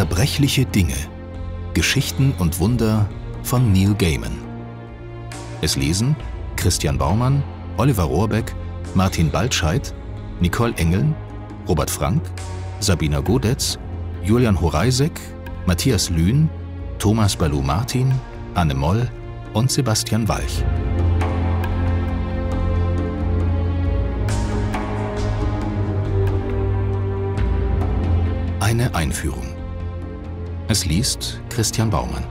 Zerbrechliche Dinge. Geschichten und Wunder von Neil Gaiman. Es lesen Christian Baumann, Oliver Rohrbeck, Martin Baltscheid, Nicole Engeln, Robert Frank, Sabina Godetz, Julian Horeisek, Matthias Lühn, Thomas Balu Martin, Anne Moll und Sebastian Walch. Eine Einführung. Es liest Christian Baumann.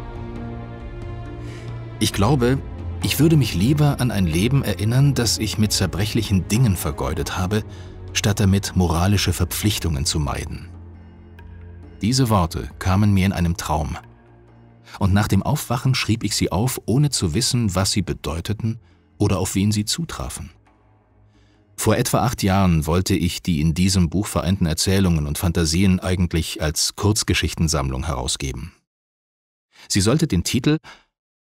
Ich glaube, ich würde mich lieber an ein Leben erinnern, das ich mit zerbrechlichen Dingen vergeudet habe, statt damit moralische Verpflichtungen zu meiden. Diese Worte kamen mir in einem Traum. Und nach dem Aufwachen schrieb ich sie auf, ohne zu wissen, was sie bedeuteten oder auf wen sie zutrafen. Vor etwa acht Jahren wollte ich die in diesem Buch vereinten Erzählungen und Fantasien eigentlich als Kurzgeschichtensammlung herausgeben. Sie sollte den Titel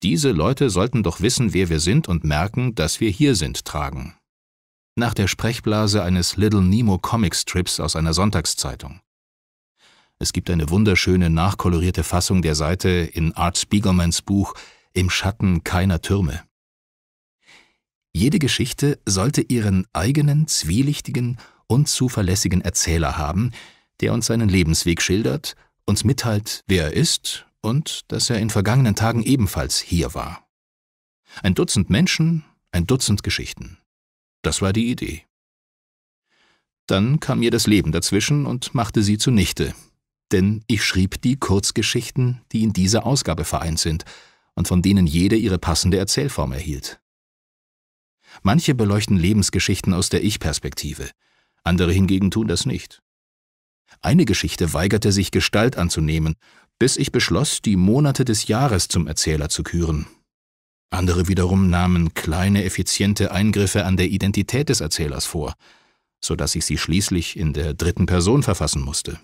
Diese Leute sollten doch wissen, wer wir sind und merken, dass wir hier sind tragen. Nach der Sprechblase eines Little Nemo Comic Strips aus einer Sonntagszeitung. Es gibt eine wunderschöne nachkolorierte Fassung der Seite in Art Spiegelmans Buch Im Schatten keiner Türme. Jede Geschichte sollte ihren eigenen zwielichtigen und zuverlässigen Erzähler haben, der uns seinen Lebensweg schildert, uns mitteilt, wer er ist und dass er in vergangenen Tagen ebenfalls hier war. Ein Dutzend Menschen, ein Dutzend Geschichten. Das war die Idee. Dann kam mir das Leben dazwischen und machte sie zunichte, denn ich schrieb die Kurzgeschichten, die in dieser Ausgabe vereint sind und von denen jede ihre passende Erzählform erhielt. Manche beleuchten Lebensgeschichten aus der Ich-Perspektive, andere hingegen tun das nicht. Eine Geschichte weigerte sich Gestalt anzunehmen, bis ich beschloss, die Monate des Jahres zum Erzähler zu küren. Andere wiederum nahmen kleine, effiziente Eingriffe an der Identität des Erzählers vor, so dass ich sie schließlich in der dritten Person verfassen musste.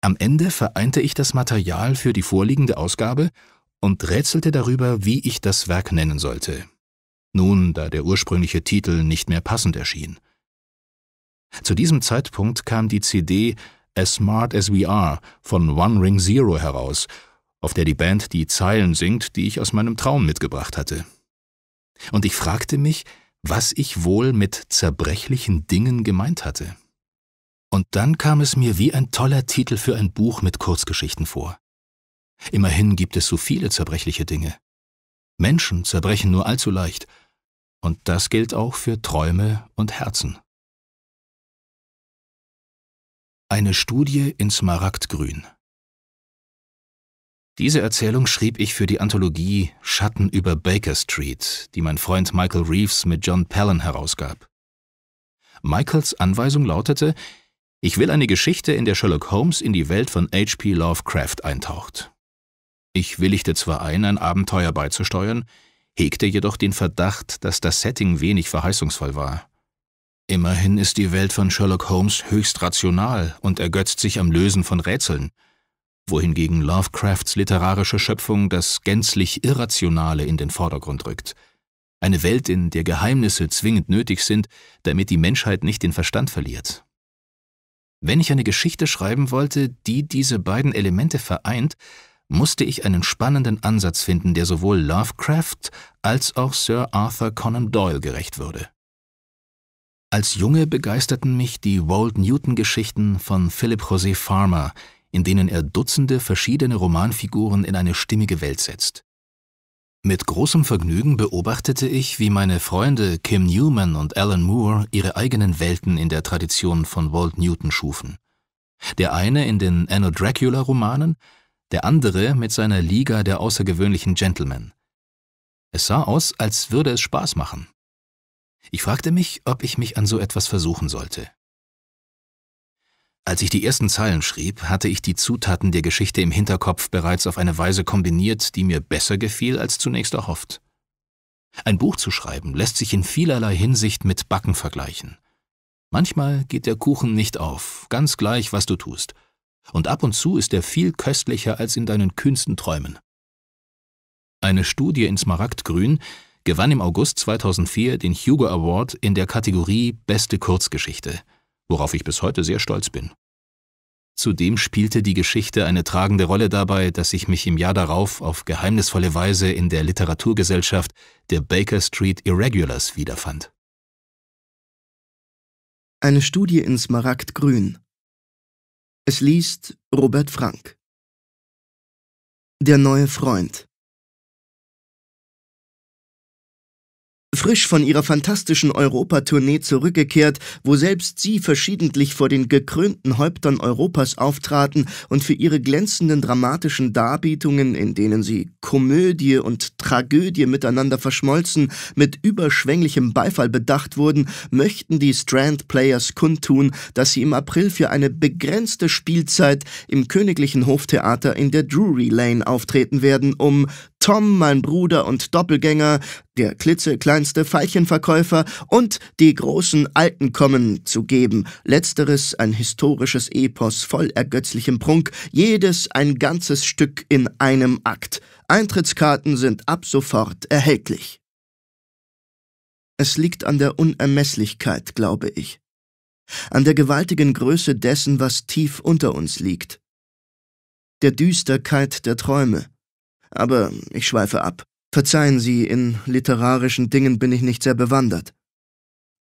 Am Ende vereinte ich das Material für die vorliegende Ausgabe und rätselte darüber, wie ich das Werk nennen sollte nun da der ursprüngliche Titel nicht mehr passend erschien. Zu diesem Zeitpunkt kam die CD As Smart as We Are von One Ring Zero heraus, auf der die Band die Zeilen singt, die ich aus meinem Traum mitgebracht hatte. Und ich fragte mich, was ich wohl mit zerbrechlichen Dingen gemeint hatte. Und dann kam es mir wie ein toller Titel für ein Buch mit Kurzgeschichten vor. Immerhin gibt es so viele zerbrechliche Dinge. Menschen zerbrechen nur allzu leicht, und das gilt auch für Träume und Herzen. Eine Studie in Smaragdgrün Diese Erzählung schrieb ich für die Anthologie Schatten über Baker Street, die mein Freund Michael Reeves mit John Pallon herausgab. Michaels Anweisung lautete, ich will eine Geschichte, in der Sherlock Holmes in die Welt von H.P. Lovecraft eintaucht. Ich willigte zwar ein, ein Abenteuer beizusteuern, hegte jedoch den Verdacht, dass das Setting wenig verheißungsvoll war. Immerhin ist die Welt von Sherlock Holmes höchst rational und ergötzt sich am Lösen von Rätseln, wohingegen Lovecrafts literarische Schöpfung das gänzlich Irrationale in den Vordergrund rückt. Eine Welt, in der Geheimnisse zwingend nötig sind, damit die Menschheit nicht den Verstand verliert. Wenn ich eine Geschichte schreiben wollte, die diese beiden Elemente vereint, musste ich einen spannenden Ansatz finden, der sowohl Lovecraft als auch Sir Arthur Conan Doyle gerecht würde. Als Junge begeisterten mich die Walt-Newton-Geschichten von Philip José Farmer, in denen er Dutzende verschiedene Romanfiguren in eine stimmige Welt setzt. Mit großem Vergnügen beobachtete ich, wie meine Freunde Kim Newman und Alan Moore ihre eigenen Welten in der Tradition von Walt Newton schufen. Der eine in den Anno Dracula-Romanen, der andere mit seiner Liga der außergewöhnlichen Gentlemen. Es sah aus, als würde es Spaß machen. Ich fragte mich, ob ich mich an so etwas versuchen sollte. Als ich die ersten Zeilen schrieb, hatte ich die Zutaten der Geschichte im Hinterkopf bereits auf eine Weise kombiniert, die mir besser gefiel als zunächst erhofft. Ein Buch zu schreiben lässt sich in vielerlei Hinsicht mit Backen vergleichen. Manchmal geht der Kuchen nicht auf, ganz gleich, was du tust und ab und zu ist er viel köstlicher als in deinen kühnsten Träumen. Eine Studie in Smaragdgrün gewann im August 2004 den Hugo Award in der Kategorie Beste Kurzgeschichte, worauf ich bis heute sehr stolz bin. Zudem spielte die Geschichte eine tragende Rolle dabei, dass ich mich im Jahr darauf auf geheimnisvolle Weise in der Literaturgesellschaft der Baker Street Irregulars wiederfand. Eine Studie in Smaragdgrün es liest Robert Frank. Der neue Freund frisch von ihrer fantastischen Europatournee zurückgekehrt, wo selbst sie verschiedentlich vor den gekrönten Häuptern Europas auftraten und für ihre glänzenden dramatischen Darbietungen, in denen sie Komödie und Tragödie miteinander verschmolzen, mit überschwänglichem Beifall bedacht wurden, möchten die Strand Players kundtun, dass sie im April für eine begrenzte Spielzeit im Königlichen Hoftheater in der Drury Lane auftreten werden, um Tom, mein Bruder und Doppelgänger, der klitzekleinste Veilchenverkäufer und die großen Alten kommen zu geben. Letzteres ein historisches Epos voll ergötzlichem Prunk, jedes ein ganzes Stück in einem Akt. Eintrittskarten sind ab sofort erhältlich. Es liegt an der Unermesslichkeit, glaube ich. An der gewaltigen Größe dessen, was tief unter uns liegt. Der Düsterkeit der Träume aber ich schweife ab. Verzeihen Sie, in literarischen Dingen bin ich nicht sehr bewandert.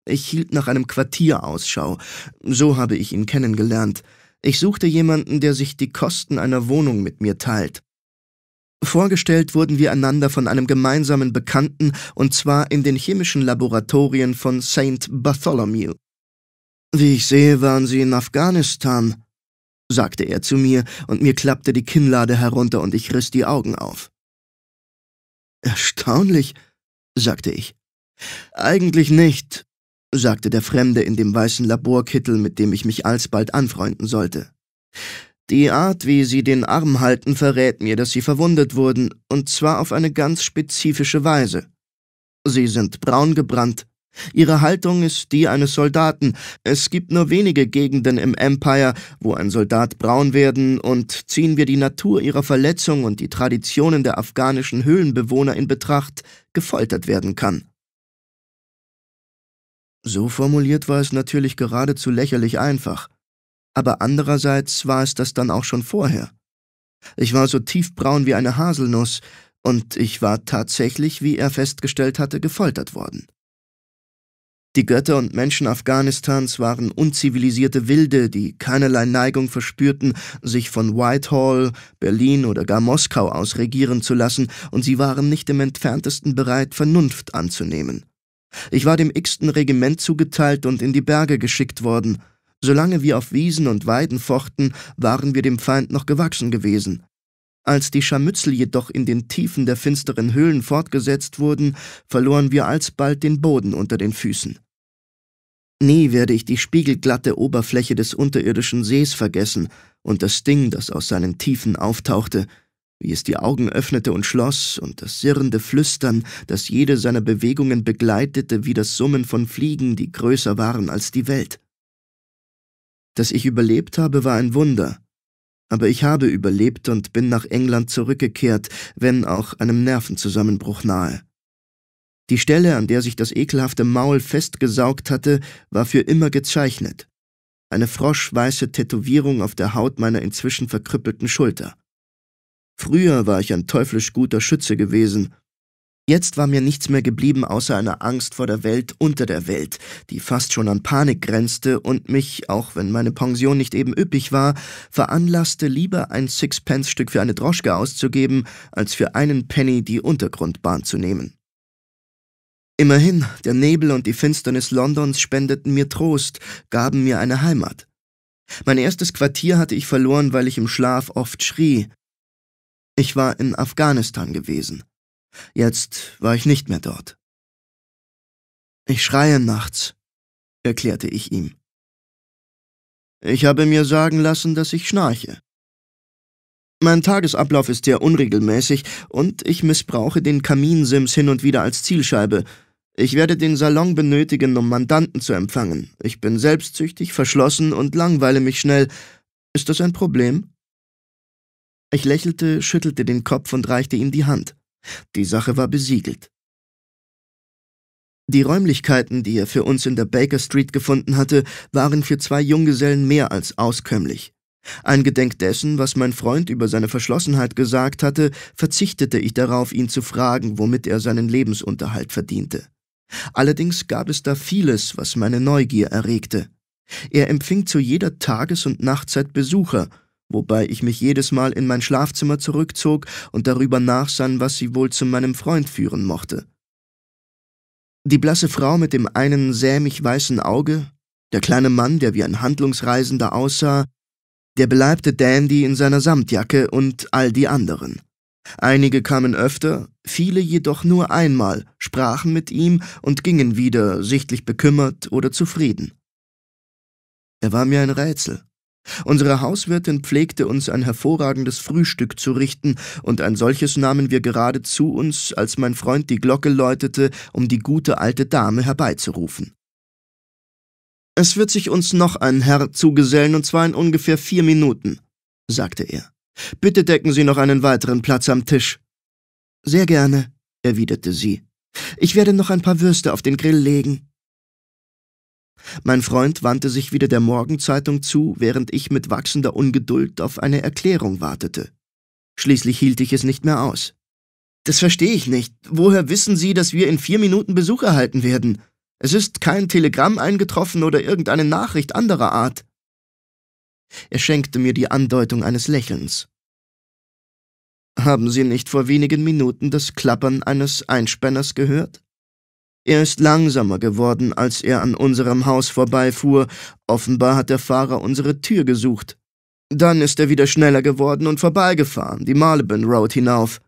Ich hielt nach einem Quartier Ausschau. So habe ich ihn kennengelernt. Ich suchte jemanden, der sich die Kosten einer Wohnung mit mir teilt. Vorgestellt wurden wir einander von einem gemeinsamen Bekannten, und zwar in den chemischen Laboratorien von St. Bartholomew. Wie ich sehe, waren Sie in Afghanistan, sagte er zu mir, und mir klappte die Kinnlade herunter und ich riss die Augen auf. Erstaunlich, sagte ich. Eigentlich nicht, sagte der Fremde in dem weißen Laborkittel, mit dem ich mich alsbald anfreunden sollte. Die Art, wie Sie den Arm halten, verrät mir, dass Sie verwundet wurden, und zwar auf eine ganz spezifische Weise. Sie sind braun gebrannt, Ihre Haltung ist die eines Soldaten. Es gibt nur wenige Gegenden im Empire, wo ein Soldat braun werden, und ziehen wir die Natur ihrer Verletzung und die Traditionen der afghanischen Höhlenbewohner in Betracht, gefoltert werden kann. So formuliert war es natürlich geradezu lächerlich einfach. Aber andererseits war es das dann auch schon vorher. Ich war so tiefbraun wie eine Haselnuss, und ich war tatsächlich, wie er festgestellt hatte, gefoltert worden. Die Götter und Menschen Afghanistans waren unzivilisierte Wilde, die keinerlei Neigung verspürten, sich von Whitehall, Berlin oder gar Moskau aus regieren zu lassen, und sie waren nicht im entferntesten bereit, Vernunft anzunehmen. Ich war dem x-ten Regiment zugeteilt und in die Berge geschickt worden. Solange wir auf Wiesen und Weiden fochten, waren wir dem Feind noch gewachsen gewesen. Als die Scharmützel jedoch in den Tiefen der finsteren Höhlen fortgesetzt wurden, verloren wir alsbald den Boden unter den Füßen. Nie werde ich die spiegelglatte Oberfläche des unterirdischen Sees vergessen und das Ding, das aus seinen Tiefen auftauchte, wie es die Augen öffnete und schloss, und das sirrende Flüstern, das jede seiner Bewegungen begleitete, wie das Summen von Fliegen, die größer waren als die Welt. Dass ich überlebt habe, war ein Wunder, aber ich habe überlebt und bin nach England zurückgekehrt, wenn auch einem Nervenzusammenbruch nahe. Die Stelle, an der sich das ekelhafte Maul festgesaugt hatte, war für immer gezeichnet. Eine froschweiße Tätowierung auf der Haut meiner inzwischen verkrüppelten Schulter. Früher war ich ein teuflisch guter Schütze gewesen, Jetzt war mir nichts mehr geblieben außer einer Angst vor der Welt unter der Welt, die fast schon an Panik grenzte und mich, auch wenn meine Pension nicht eben üppig war, veranlasste, lieber ein Sixpence-Stück für eine Droschke auszugeben, als für einen Penny die Untergrundbahn zu nehmen. Immerhin, der Nebel und die Finsternis Londons spendeten mir Trost, gaben mir eine Heimat. Mein erstes Quartier hatte ich verloren, weil ich im Schlaf oft schrie. Ich war in Afghanistan gewesen. Jetzt war ich nicht mehr dort. Ich schreie nachts, erklärte ich ihm. Ich habe mir sagen lassen, dass ich schnarche. Mein Tagesablauf ist sehr unregelmäßig und ich missbrauche den Kaminsims hin und wieder als Zielscheibe. Ich werde den Salon benötigen, um Mandanten zu empfangen. Ich bin selbstsüchtig, verschlossen und langweile mich schnell. Ist das ein Problem? Ich lächelte, schüttelte den Kopf und reichte ihm die Hand. Die Sache war besiegelt. Die Räumlichkeiten, die er für uns in der Baker Street gefunden hatte, waren für zwei Junggesellen mehr als auskömmlich. Eingedenk dessen, was mein Freund über seine Verschlossenheit gesagt hatte, verzichtete ich darauf, ihn zu fragen, womit er seinen Lebensunterhalt verdiente. Allerdings gab es da vieles, was meine Neugier erregte. Er empfing zu jeder Tages- und Nachtzeit Besucher, wobei ich mich jedes Mal in mein Schlafzimmer zurückzog und darüber nachsann, was sie wohl zu meinem Freund führen mochte. Die blasse Frau mit dem einen sämig weißen Auge, der kleine Mann, der wie ein Handlungsreisender aussah, der beleibte Dandy in seiner Samtjacke und all die anderen. Einige kamen öfter, viele jedoch nur einmal, sprachen mit ihm und gingen wieder, sichtlich bekümmert oder zufrieden. Er war mir ein Rätsel. Unsere Hauswirtin pflegte uns ein hervorragendes Frühstück zu richten, und ein solches nahmen wir gerade zu uns, als mein Freund die Glocke läutete, um die gute alte Dame herbeizurufen. Es wird sich uns noch ein Herr zugesellen, und zwar in ungefähr vier Minuten, sagte er. Bitte decken Sie noch einen weiteren Platz am Tisch. Sehr gerne, erwiderte sie. Ich werde noch ein paar Würste auf den Grill legen. Mein Freund wandte sich wieder der Morgenzeitung zu, während ich mit wachsender Ungeduld auf eine Erklärung wartete. Schließlich hielt ich es nicht mehr aus. Das verstehe ich nicht. Woher wissen Sie, dass wir in vier Minuten Besuch erhalten werden? Es ist kein Telegramm eingetroffen oder irgendeine Nachricht anderer Art. Er schenkte mir die Andeutung eines Lächelns. Haben Sie nicht vor wenigen Minuten das Klappern eines Einspanners gehört? Er ist langsamer geworden, als er an unserem Haus vorbeifuhr. Offenbar hat der Fahrer unsere Tür gesucht. Dann ist er wieder schneller geworden und vorbeigefahren, die Marylebone Road hinauf.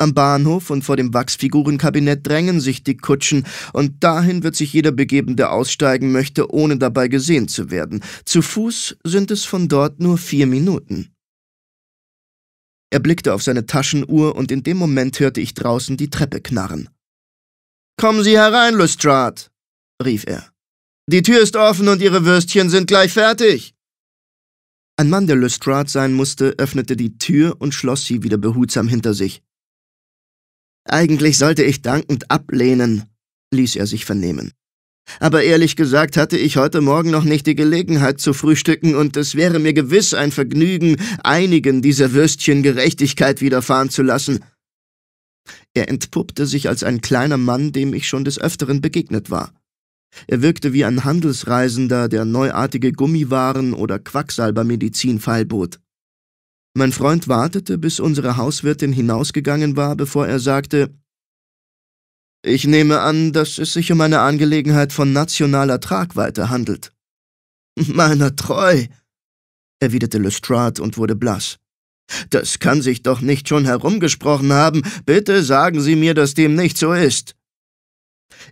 Am Bahnhof und vor dem Wachsfigurenkabinett drängen sich die Kutschen, und dahin wird sich jeder begeben, der aussteigen möchte, ohne dabei gesehen zu werden. Zu Fuß sind es von dort nur vier Minuten. Er blickte auf seine Taschenuhr, und in dem Moment hörte ich draußen die Treppe knarren. Kommen Sie herein, Lestrade, rief er. Die Tür ist offen und Ihre Würstchen sind gleich fertig. Ein Mann, der Lestrade sein musste, öffnete die Tür und schloss sie wieder behutsam hinter sich. Eigentlich sollte ich dankend ablehnen, ließ er sich vernehmen. Aber ehrlich gesagt hatte ich heute Morgen noch nicht die Gelegenheit zu frühstücken, und es wäre mir gewiss ein Vergnügen, einigen dieser Würstchen Gerechtigkeit widerfahren zu lassen. Er entpuppte sich als ein kleiner Mann, dem ich schon des Öfteren begegnet war. Er wirkte wie ein Handelsreisender, der neuartige Gummiwaren oder Quacksalbermedizin feilbot. Mein Freund wartete, bis unsere Hauswirtin hinausgegangen war, bevor er sagte, ich nehme an, dass es sich um eine Angelegenheit von nationaler Tragweite handelt. Meiner treu, erwiderte Lestrade und wurde blass. Das kann sich doch nicht schon herumgesprochen haben. Bitte sagen Sie mir, dass dem nicht so ist.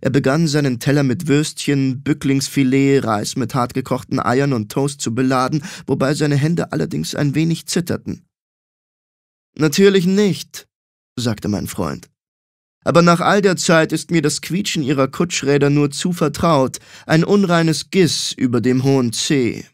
Er begann seinen Teller mit Würstchen, Bücklingsfilet, Reis mit hartgekochten Eiern und Toast zu beladen, wobei seine Hände allerdings ein wenig zitterten. Natürlich nicht, sagte mein Freund. Aber nach all der Zeit ist mir das Quietschen ihrer Kutschräder nur zu vertraut, ein unreines Giss über dem hohen See.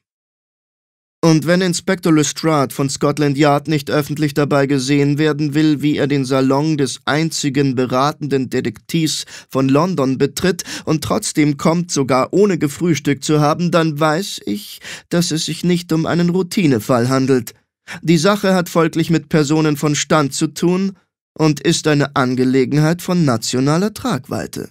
Und wenn Inspektor Lestrade von Scotland Yard nicht öffentlich dabei gesehen werden will, wie er den Salon des einzigen beratenden Detektivs von London betritt und trotzdem kommt, sogar ohne gefrühstückt zu haben, dann weiß ich, dass es sich nicht um einen Routinefall handelt. Die Sache hat folglich mit Personen von Stand zu tun und ist eine Angelegenheit von nationaler Tragweite.